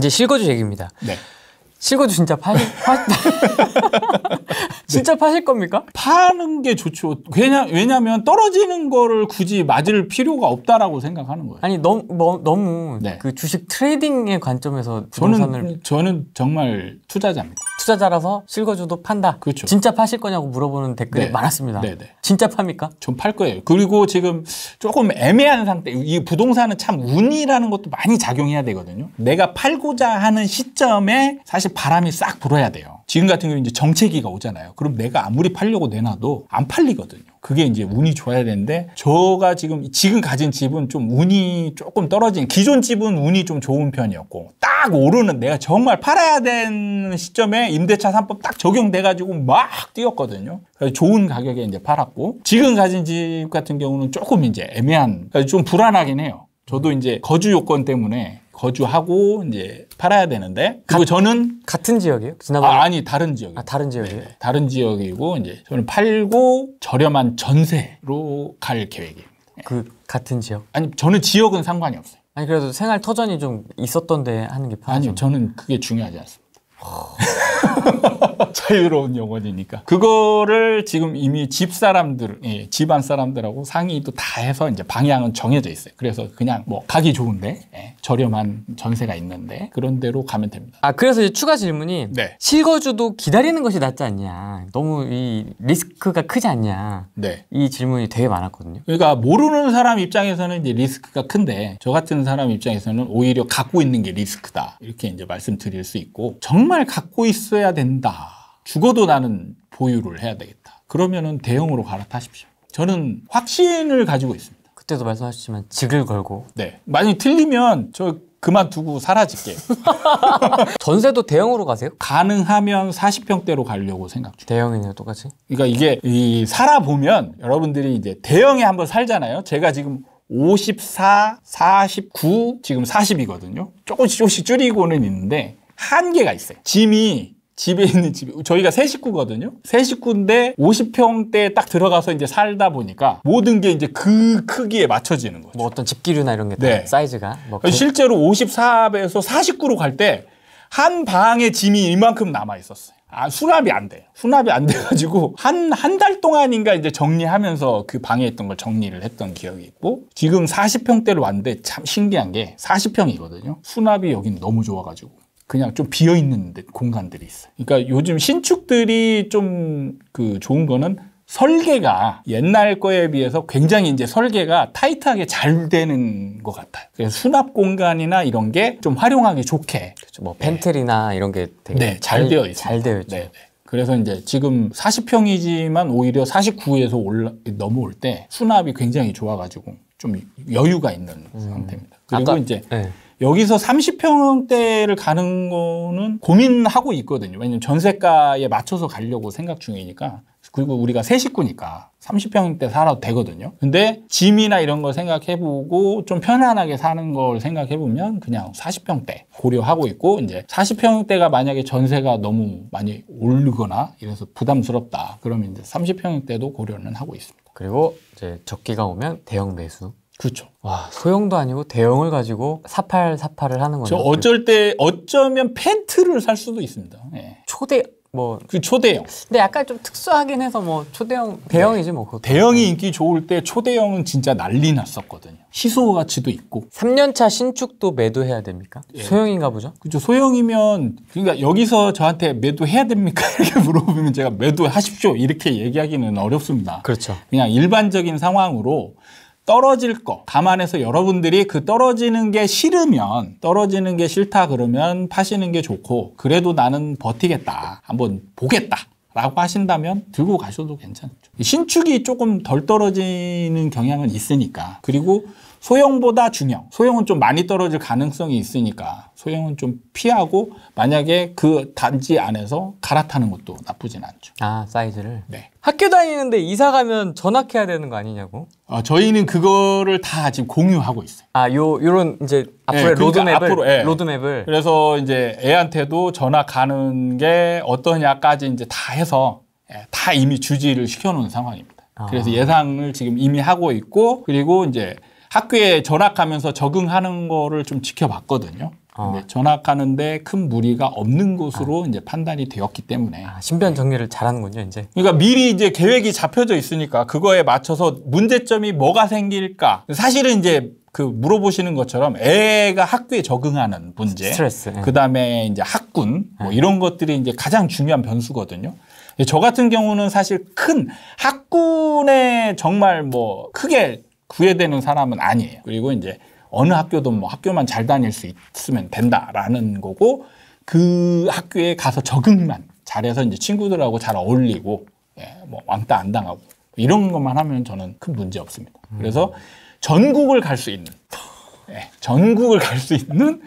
이제 실거주 얘기입니다. 네. 실거주 진짜 80, 진짜 파실 겁니까? 파는 게 좋죠. 왜냐, 왜냐면 떨어지는 거를 굳이 맞을 필요가 없다라고 생각하는 거예요. 아니, 너무, 뭐, 너무 네. 그 주식 트레이딩의 관점에서 부동산을. 저는, 저는 정말 투자자입니다. 투자자라서 실거주도 판다. 그렇죠. 진짜 파실 거냐고 물어보는 댓글이 네. 많았습니다. 네네. 네. 진짜 팝니까? 전 팔 거예요. 그리고 지금 조금 애매한 상태. 이 부동산은 참 운이라는 것도 많이 작용해야 되거든요. 내가 팔고자 하는 시점에 사실 바람이 싹 불어야 돼요. 지금 같은 경우 이제 정체기가 오잖아요. 그럼 내가 아무리 팔려고 내놔도 안 팔리거든요. 그게 이제 운이 좋아야 되는데 저가 지금 지금 가진 집은 좀 운이 조금 떨어진 기존 집은 운이 좀 좋은 편이었고 딱 오르는 내가 정말 팔아야 되는 시점에 임대차 3법 딱 적용돼 가지고 막 뛰었거든요. 그래서 좋은 가격에 이제 팔았고 지금 가진 집 같은 경우는 조금 이제 애매한 그러니까 좀 불안하긴 해요. 저도 이제 거주 요건 때문에 거주하고 이제 팔아야 되는데 그리고 가, 저는 같은 지역이에요? 지난번 아, 아니 다른 지역. 아 다른 지역이에요? 네, 네. 다른 지역이고 이제 저는 팔고 저렴한 전세로 갈 계획이에요. 네. 그 같은 지역? 아니 저는 지역은 상관이 없어요. 아니 그래도 생활 터전이 좀 있었던데 하는 게 편하죠. 아니 저는 그게 중요하지 않습니다. 자유로운 영혼이니까. 그거를 지금 이미 집 사람들, 예, 집안 사람들하고 상의도 다 해서 이제 방향은 정해져 있어요. 그래서 그냥 뭐 가기 좋은데 예, 저렴한 전세가 있는데 그런 대로 가면 됩니다. 아 그래서 이제 추가 질문이 네. 실거주도 기다리는 것이 낫지 않냐. 너무 이 리스크가 크지 않냐. 네. 이 질문이 되게 많았거든요. 그러니까 모르는 사람 입장에서는 이제 리스크가 큰데 저 같은 사람 입장에서는 오히려 갖고 있는 게 리스크다. 이렇게 이제 말씀드릴 수 있고 정말 갖고 있어야 된다. 죽어도 나는 보유를 해야 되겠다. 그러면은 대형으로 갈아타십시오. 저는 확신을 가지고 있습니다. 그때도 말씀하셨지만 직을 걸고. 네. 만약 에 틀리면 저 그만두고 사라질게. 전세도 대형으로 가세요? 가능하면 40평대로 가려고 생각 중. 대형이네요, 똑같이. 그러니까 이게 이 살아보면 여러분들이 이제 대형에 한번 살잖아요. 제가 지금 54, 49, 지금 40이거든요. 조금씩 조금씩 줄이고는 있는데 한계가 있어요. 짐이 집에 있는 집이 저희가 세 식구거든요. 세 식구인데 50평대 딱 들어가서 이제 살다 보니까 모든 게 이제 그 크기에 맞춰지는 거죠. 뭐 어떤 집기류나 이런 게 네. 사이즈가 뭐 그러니까 그 실제로 54에서 49로 갈 때 한 방에 짐이 이만큼 남아 있었어요. 아, 수납이 안 돼요. 수납이 안 돼가지고, 한, 한 달 동안인가 이제 정리하면서 그 방에 있던 걸 정리를 했던 기억이 있고, 지금 40평대로 왔는데 참 신기한 게 40평이거든요. 수납이 여기는 너무 좋아가지고. 그냥 좀 비어 있는 공간들이 있어요. 그러니까 요즘 신축들이 좀 그 좋은 거는 설계가 옛날 거에 비해서 굉장히 이제 설계가 타이트하게 잘 되는 것 같아요. 그래서 수납 공간이나 이런 게 좀 활용하기 좋게. 그렇죠. 뭐 펜트리나 네. 이런 게 되게 네, 잘, 잘 되어 있어잘 되어 있죠. 네, 네, 그래서 이제 지금 40평이지만 오히려 49에서 올라, 넘어올 때 수납이 굉장히 좋아가지고 좀 여유가 있는 음. 상태입니다. 그리고 아까, 이제 네. 여기서 30평대를 가는 거는 고민하고 있거든요. 왜냐면 전세가에 맞춰서 가려고 생각 중이니까. 그리고 우리가 세 식구니까 30평대 살아도 되거든요. 근데 짐이나 이런 걸 생각해보고 좀 편안하게 사는 걸 생각해보면 그냥 40평대 고려하고 있고 이제 40평대가 만약에 전세가 너무 많이 오르거나 이래서 부담스럽다. 그러면 이제 30평대도 고려는 하고 있습니다. 그리고 이제 적기가 오면 대형 매수 그렇죠. 와, 소형도 아니고 대형을 가지고 사팔 사팔을 하는 거죠. 어쩔 때 어쩌면 팬트를 살 수도 있습니다. 예. 초대 뭐 그 초대형. 근데 약간 좀 특수하긴 해서 뭐 초대형 네. 대형이지 뭐. 그것도. 대형이 인기 좋을 때 초대형은 진짜 난리 났었거든요. 희소 가치도 있고. 3년차 신축도 매도해야 됩니까? 예. 소형인가 보죠. 그죠. 소형이면 그러니까 여기서 저한테 매도해야 됩니까? 이렇게 물어보면 제가 매도하십시오. 이렇게 얘기하기는 어렵습니다. 그렇죠. 그냥 일반적인 상황으로 떨어질 거 감안해서 여러분들이 그 떨어지는 게 싫으면 떨어지는 게 싫다 그러면 파시는 게 좋고 그래도 나는 버티겠다 한번 보겠다 라고 하신다면 들고 가셔도 괜찮죠 신축이 조금 덜 떨어지는 경향은 있으니까 그리고 소형보다 중형. 소형은 좀 많이 떨어질 가능성이 있으니까 소형은 좀 피하고 만약에 그 단지 안에서 갈아타는 것도 나쁘진 않죠. 아, 사이즈를? 네. 학교 다니는데 이사 가면 전학해야 되는 거 아니냐고? 어, 저희는 그거를 다 지금 공유하고 있어요. 아, 요 요런 이제 앞으로 네, 그러니까 로드맵을 앞으로, 네. 로드맵을 그래서 이제 애한테도 전학 가는 게 어떠냐까지 이제 다 해서 예, 다 이미 주지를 시켜 놓은 상황입니다. 아. 그래서 예상을 지금 이미 하고 있고 그리고 이제 학교에 전학하면서 적응하는 거를 좀 지켜봤거든요. 어. 전학하는데 큰 무리가 없는 곳으로 아. 이제 판단이 되었기 때문에 아, 신변 정리를 잘하는군요 이제. 그러니까 미리 이제 계획이 잡혀져 있으니까 그거에 맞춰서 문제점이 뭐가 생길까 사실은 이제 그 물어보시는 것처럼 애가 학교에 적응하는 문제, 스트레스, 예. 그다음에 이제 학군 뭐 예. 이런 것들이 이제 가장 중요한 변수거든요. 저 같은 경우는 사실 큰 학군에 정말 뭐 크게 구애되는 사람은 아니에요. 그리고 이제 어느 학교든 뭐 학교만 잘 다닐 수 있으면 된다라는 거고 그 학교에 가서 적응만 잘해서 이제 친구들하고 잘 어울리고 예, 뭐 왕따 안 당하고 이런 것만 하면 저는 큰 문제 없습니다. 음. 그래서 전국을 갈 수 있는 예, 전국을 갈 수 있는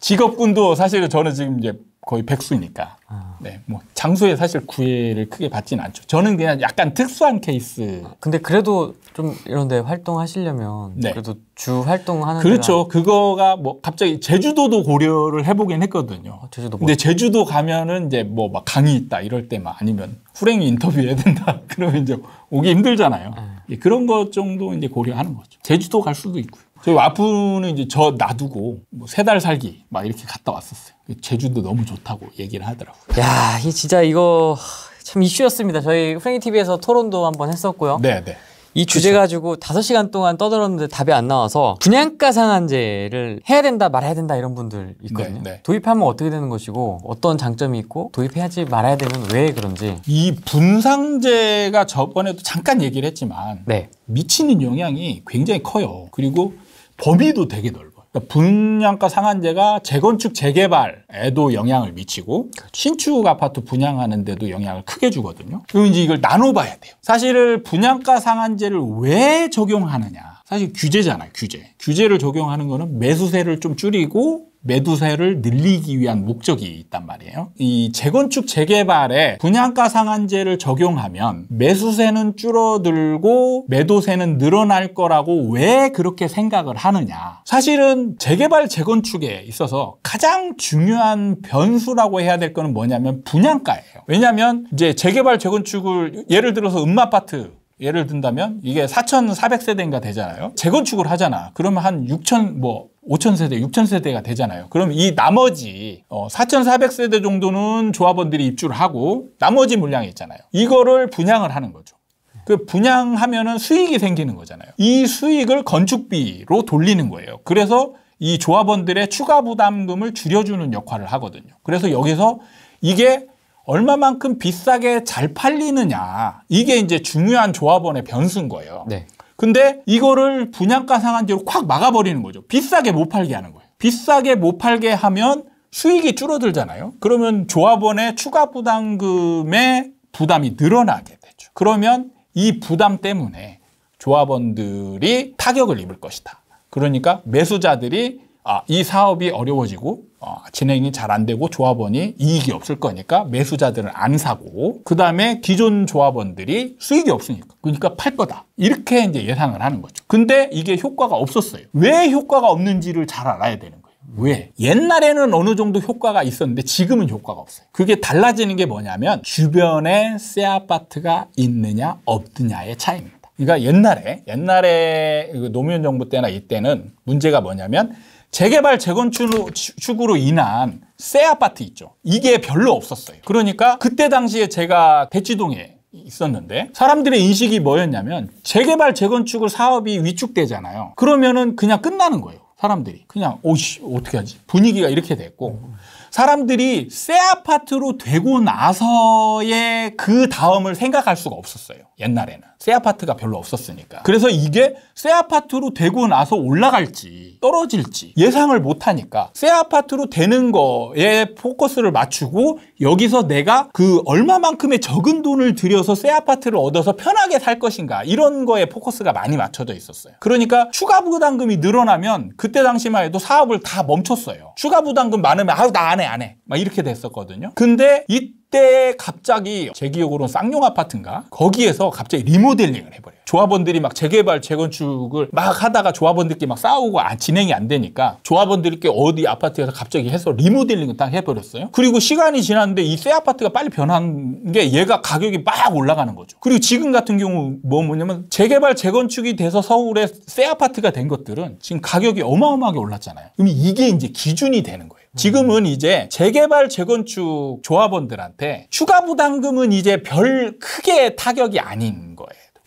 직업군도 사실은 저는 지금 이제 거의 백수니까. 아. 네, 뭐 장소에 사실 구애를 크게 받지는 않죠. 저는 그냥 약간 특수한 케이스. 근데 그래도 좀 이런데 활동하시려면 네. 그래도 주 활동하는 그렇죠. 데랑... 그거가 뭐 갑자기 제주도도 고려를 해보긴 했거든요. 아, 제주도. 근데 뭐. 제주도 가면은 이제 뭐 막 강의 있다 이럴 때만 아니면 후랭이 인터뷰해야 된다 그러면 이제 오기 힘들잖아요. 네. 예, 그런 것 정도 이제 고려하는 거죠. 제주도 갈 수도 있고요. 저희 와프는 이제 저 놔두고 뭐세달 살기 막 이렇게 갔다 왔었어요. 그 제주도 너무 좋다고 얘기를 하더라고요. 야, 이 진짜 이거 참 이슈였습니다. 저희 후랭이 TV에서 토론도 한번 했었고요. 네, 네. 이 주제 그쵸. 그렇죠. 가지고 다섯 시간 동안 떠들었는데 답이 안 나와서 분양가 상한제를 해야 된다 말아야 된다 이런 분들 있거든요. 네, 네. 도입하면 어떻게 되는 것이고 어떤 장점이 있고 도입해야지 말아야 되면 왜 그런지. 이 분상제가 저번에도 잠깐 얘기를 했지만 네. 미치는 영향이 굉장히 커요. 그리고 범위도 되게 넓어요. 그러니까 분양가 상한제가 재건축 재개발에도 영향을 미치고 신축 아파트 분양하는 데도 영향을 크게 주거든요. 그럼 이제 이걸 나눠봐야 돼요. 사실 분양가 상한제를 왜 적용하느냐. 사실 규제잖아요, 규제. 규제를 적용하는 거는 매수세를 좀 줄이고 매도세를 늘리기 위한 목적이 있단 말이에요. 이 재건축 재개발에 분양가 상한제를 적용하면 매수세는 줄어들고 매도세는 늘어날 거라고 왜 그렇게 생각을 하느냐. 사실은 재개발 재건축에 있어서 가장 중요한 변수라고 해야 될 거는 뭐냐면 분양가예요. 왜냐하면 이제 재개발 재건축을 예를 들어서 음마파트 예를 든다면 이게 4,400세대인가 되잖아요. 재건축을 하잖아. 그러면 한 6,000뭐 5 0 0 0 세대, 6 0 0 0 세대가 되잖아요. 그럼 이 나머지 4,400 어, 세대 정도는 조합원들이 입주를 하고 나머지 물량이 있잖아요. 이거를 분양을 하는 거죠. 그 분양하면은 수익이 생기는 거잖아요. 이 수익을 건축비로 돌리는 거예요. 그래서 이 조합원들의 추가 부담금을 줄여주는 역할을 하거든요. 그래서 여기서 이게 얼마만큼 비싸게 잘 팔리느냐 이게 이제 중요한 조합원의 변수인 거예요. 네. 근데 이거를 분양가 상한제로 확 막아버리는 거죠. 비싸게 못 팔게 하는 거예요. 비싸게 못 팔게 하면 수익이 줄어들잖아요. 그러면 조합원의 추가 부담금의 부담이 늘어나게 되죠. 그러면 이 부담 때문에 조합원들이 타격을 입을 것이다. 그러니까 매수자들이 아, 이 사업이 어려워지고 어, 진행이 잘 안 되고 조합원이 이익이 없을 거니까 매수자들은 안 사고 그 다음에 기존 조합원들이 수익이 없으니까 그러니까 팔 거다 이렇게 이제 예상을 하는 거죠 근데 이게 효과가 없었어요 왜 효과가 없는지를 잘 알아야 되는 거예요 왜? 옛날에는 어느 정도 효과가 있었는데 지금은 효과가 없어요. 그게 달라지는 게 뭐냐면 주변에 새 아파트가 있느냐 없느냐의 차이입니다. 그러니까 옛날에 옛날에 그 노무현 정부 때나 이때는 문제가 뭐냐면 재개발 재건축으로 인한 새 아파트 있죠. 이게 별로 없었어요. 그러니까 그때 당시에 제가 대치동에 있었는데 사람들의 인식이 뭐였냐면 재개발 재건축을 사업이 위축되잖아요. 그러면은 그냥 끝나는 거예요. 사람들이 그냥 오씨 어떻게 하지 분위기가 이렇게 됐고 사람들이 새 아파트로 되고 나서의 그 다음을 생각할 수가 없었어요. 옛날에는. 새 아파트가 별로 없었으니까. 그래서 이게 새 아파트로 되고 나서 올라갈지 떨어질지 예상을 못하니까 새 아파트로 되는 거에 포커스를 맞추고 여기서 내가 그 얼마만큼의 적은 돈을 들여서 새 아파트를 얻어서 편하게 살 것인가 이런 거에 포커스가 많이 맞춰져 있었어요. 그러니까 추가 부담금이 늘어나면 그때 당시만 해도 사업을 다 멈췄어요. 추가 부담금 많으면 아유 나안 해. 안 해. 막 이렇게 됐었거든요. 근데 이때 갑자기 제 기억으로는 쌍용 아파트인가? 거기에서 갑자기 리모델링을 해버려요. 조합원들이 막 재개발 재건축을 막 하다가 조합원들끼리 막 싸우고 아, 진행이 안 되니까 조합원들끼리 어디 아파트에서 갑자기 해서 리모델링을 딱 해버렸어요. 그리고 시간이 지났는데 이 새 아파트가 빨리 변한 게 얘가 가격이 막 올라가는 거죠. 그리고 지금 같은 경우 뭐 뭐냐면 재개발 재건축이 돼서 서울에 새 아파트가 된 것들은 지금 가격이 어마어마하게 올랐잖아요. 그럼 이게 이제 기준이 되는 거예요. 지금은 이제 재개발 재건축 조합원들한테 추가 부담금은 이제 별 크게 타격이 아닌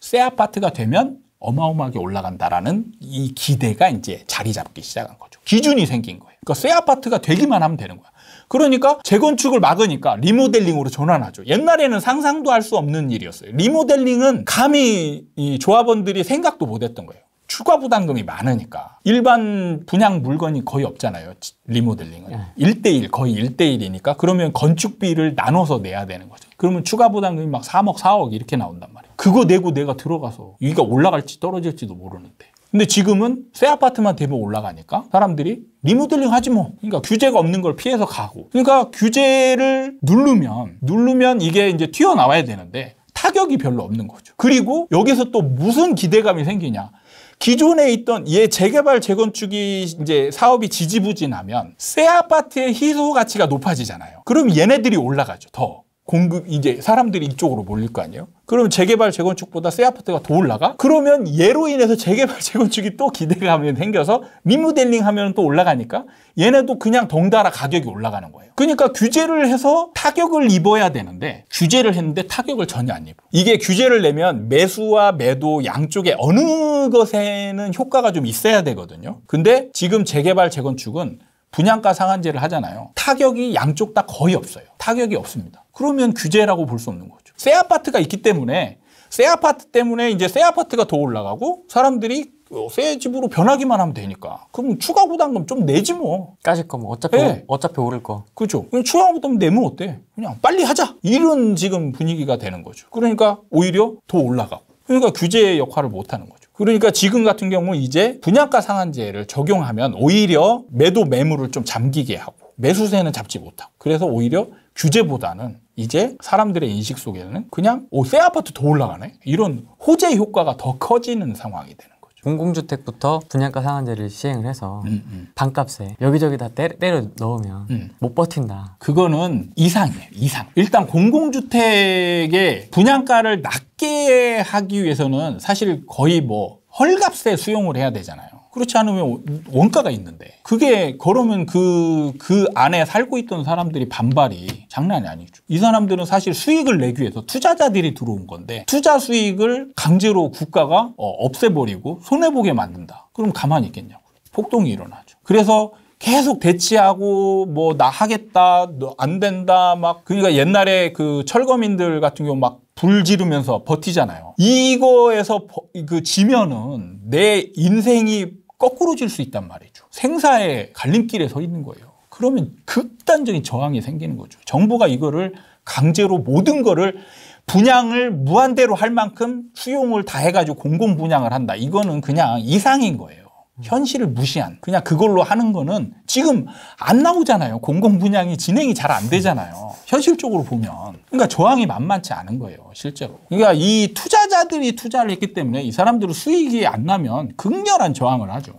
새 아파트가 되면 어마어마하게 올라간다라는 이 기대가 이제 자리 잡기 시작한 거죠. 기준이 생긴 거예요. 그러니까 새 아파트가 되기만 하면 되는 거야. 그러니까 재건축을 막으니까 리모델링으로 전환하죠. 옛날에는 상상도 할 수 없는 일이었어요. 리모델링은 감히 이 조합원들이 생각도 못했던 거예요. 추가 부담금이 많으니까 일반 분양 물건이 거의 없잖아요 리모델링은 1대1 예. 거의 1대1이니까 그러면 건축비를 나눠서 내야 되는 거죠 그러면 추가 부담금이 막 3억 4억 이렇게 나온단 말이에요 그거 내고 내가 들어가서 여기가 올라갈지 떨어질지도 모르는데 근데 지금은 새 아파트만 대면 올라가니까 사람들이 리모델링 하지 뭐 그러니까 규제가 없는 걸 피해서 가고 그러니까 규제를 누르면 누르면 이게 이제 튀어나와야 되는데 타격이 별로 없는 거죠 그리고 여기서 또 무슨 기대감이 생기냐 기존에 있던 얘 재개발 재건축이 이제 사업이 지지부진하면 새 아파트의 희소 가치가 높아지잖아요. 그럼 얘네들이 올라가죠. 더. 공급 이제 사람들이 이쪽으로 몰릴 거 아니에요? 그러면 재개발 재건축보다 새 아파트가 더 올라가? 그러면 얘로 인해서 재개발 재건축이 또 기대감이 생겨서 리모델링 하면 또 올라가니까 얘네도 그냥 덩달아 가격이 올라가는 거예요. 그러니까 규제를 해서 타격을 입어야 되는데 규제를 했는데 타격을 전혀 안 입어. 이게 규제를 내면 매수와 매도 양쪽에 어느 것에는 효과가 좀 있어야 되거든요. 근데 지금 재개발 재건축은 분양가 상한제를 하잖아요. 타격이 양쪽 다 거의 없어요. 타격이 없습니다. 그러면 규제라고 볼 수 없는 거죠. 새 아파트가 있기 때문에 새 아파트 때문에 이제 새 아파트가 더 올라가고 사람들이 새 집으로 변하기만 하면 되니까. 그럼 추가 부담금 좀 내지 뭐. 까짓 거뭐 어차피 네. 어차피 오를 거. 그죠. 그럼 추가 부담금 내면 어때? 그냥 빨리 하자. 이런 지금 분위기가 되는 거죠. 그러니까 오히려 더 올라가고. 그러니까 규제의 역할을 못 하는 거죠. 그러니까 지금 같은 경우 이제 분양가 상한제를 적용하면 오히려 매도 매물을 좀 잠기게 하고 매수세는 잡지 못하고 그래서 오히려 규제보다는 이제 사람들의 인식 속에는 그냥 오, 새 아파트 더 올라가네 이런 호재 효과가 더 커지는 상황이 되는 공공주택부터 분양가 상한제를 시행을 해서 음, 음. 반값에 여기저기 다 때, 때려 넣으면 음. 못 버틴다. 그거는 이상이에요. 이상. 일단 공공주택의 분양가를 낮게 하기 위해서는 사실 거의 뭐 헐값에 수용을 해야 되잖아요. 그렇지 않으면 원가가 있는데 그게 그러면 그, 그 안에 살고 있던 사람들이 반발이 장난이 아니죠 이 사람들은 사실 수익을 내기 위해서 투자자들이 들어온 건데 투자 수익을 강제로 국가가 어, 없애버리고 손해보게 만든다 그럼 가만히 있겠냐고 폭동이 일어나죠 그래서 계속 대치하고 뭐 나 하겠다 너안 된다 막 그러니까 옛날에 그 철거민들 같은 경우 막 불 지르면서 버티잖아요. 이거에서 그 지면은 내 인생이 거꾸로 질 수 있단 말이죠. 생사의 갈림길에 서 있는 거예요. 그러면 극단적인 저항이 생기는 거죠. 정부가 이거를 강제로 모든 거를 분양을 무한대로 할 만큼 수용을 다 해가지고 공공 분양을 한다. 이거는 그냥 이상인 거예요. 현실을 무시한 그냥 그걸로 하는 거는 지금 안 나오잖아요. 공공 분양이 진행이 잘 안 되잖아요. 현실적으로 보면 그러니까 저항이 만만치 않은 거예요. 실제로. 그러니까 이 투자자들이 투자를 했기 때문에 이 사람들은 수익이 안 나면 극렬한 저항을 하죠.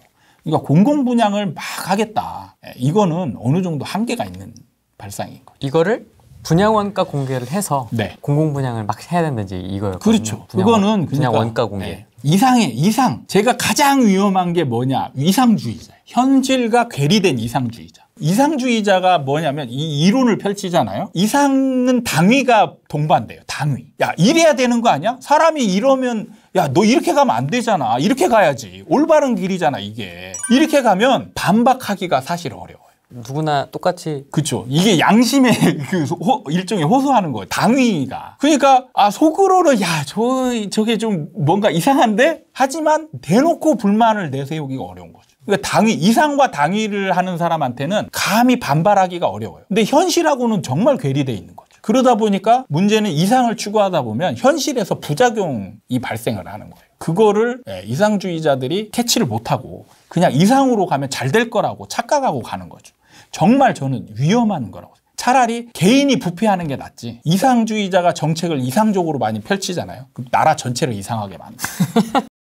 그러니까 공공 분양을 막 하겠다. 예, 이거는 어느 정도 한계가 있는 발상인 거예 이거를 분양 원가 공개를 해서 네. 공공 분양을 막 해야 된다든지 이거예요. 그렇죠. 분양, 그거는 그러니까, 분양 원가 공개. 네. 이상해, 이상. 제가 가장 위험한 게 뭐냐? 위상주의자 현실과 괴리된 이상주의자. 이상주의자가 뭐냐면 이 이론을 펼치잖아요. 이상은 당위가 동반돼요. 당위. 야, 이래야 되는 거 아니야? 사람이 이러면 야, 너 이렇게 가면 안 되잖아. 이렇게 가야지. 올바른 길이잖아, 이게. 이렇게 가면 반박하기가 사실 어려워. 누구나 똑같이 그죠 이게 양심의 그 호, 일종의 호소하는 거예요 당위가 그러니까 아 속으로는 야 저 저게 좀 뭔가 이상한데 하지만 대놓고 불만을 내세우기가 어려운 거죠 그러니까 당위 이상과 당위를 하는 사람한테는 감히 반발하기가 어려워요 근데 현실하고는 정말 괴리돼 있는 거죠 그러다 보니까 문제는 이상을 추구하다 보면 현실에서 부작용이 발생을 하는 거예요 그거를 예, 이상주의자들이 캐치를 못하고 그냥 이상으로 가면 잘 될 거라고 착각하고 가는 거죠 정말 저는 위험한 거라고 차라리 개인이 부패하는 게 낫지 이상주의자가 정책을 이상적으로 많이 펼치잖아요 그럼 나라 전체를 이상하게 만들